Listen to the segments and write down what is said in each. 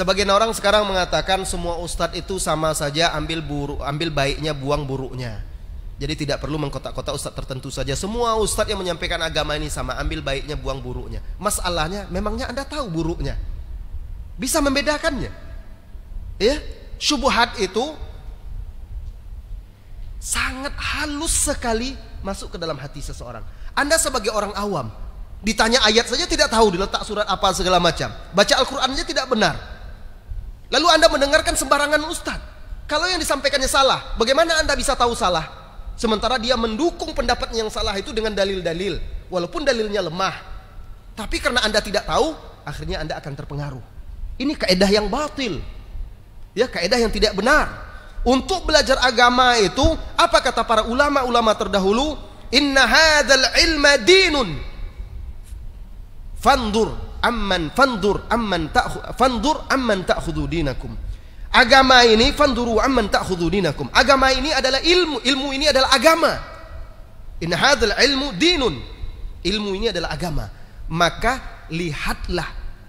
Sebagian orang sekarang mengatakan semua ustadz itu sama saja ambil buruk, ambil baiknya, buang buruknya. Jadi tidak perlu mengkotak-kotak ustadz tertentu saja. Semua ustadz yang menyampaikan agama ini sama, ambil baiknya, buang buruknya. Masalahnya, memangnya anda tahu buruknya? Bisa membedakannya? Ya, syubhat itu sangat halus sekali masuk ke dalam hati seseorang. Anda sebagai orang awam, ditanya ayat saja tidak tahu, diletak surat apa segala macam. Baca Al-Qur'an tidak benar. Lalu Anda mendengarkan sembarangan ustadz. Kalau yang disampaikannya salah, bagaimana Anda bisa tahu salah? Sementara dia mendukung pendapat yang salah itu dengan dalil-dalil, walaupun dalilnya lemah. Tapi karena Anda tidak tahu, akhirnya Anda akan terpengaruh. Ini kaedah yang batil. Ya, kaedah yang tidak benar. Untuk belajar agama itu, apa kata para ulama-ulama terdahulu? Inna hadzal ilma dinun. Fandur amman fandur amman tak fandur amman ta'khudhu dinakum. Agama ini fanduru amman ta'khudhu dinakum. Agama ini adalah ilmu, ilmu ini adalah agama. In hadzal ilmu dinun. Ilmu ini adalah agama. Maka lihatlah,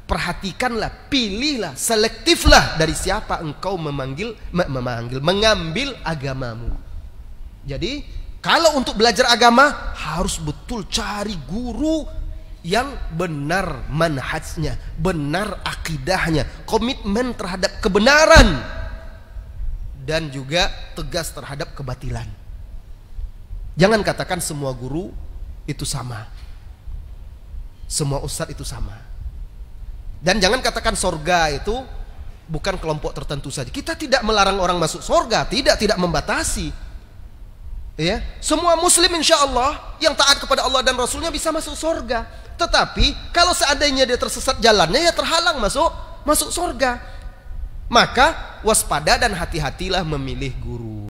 perhatikanlah, pilihlah, selektiflah dari siapa engkau memanggil memanggil mengambil agamamu. Jadi, kalau untuk belajar agama harus betul cari guru yang benar manhajnya, benar akidahnya, komitmen terhadap kebenaran dan juga tegas terhadap kebatilan. Jangan katakan semua guru itu sama. Semua ustadz itu sama. Dan jangan katakan sorga itu bukan kelompok tertentu saja. Kita tidak melarang orang masuk sorga, tidak, tidak membatasi Ya, semua muslim insya Allah yang taat kepada Allah dan Rasulnya bisa masuk surga. Tetapi kalau seandainya dia tersesat jalannya ya terhalang masuk masuk surga. Maka waspada dan hati-hatilah memilih guru.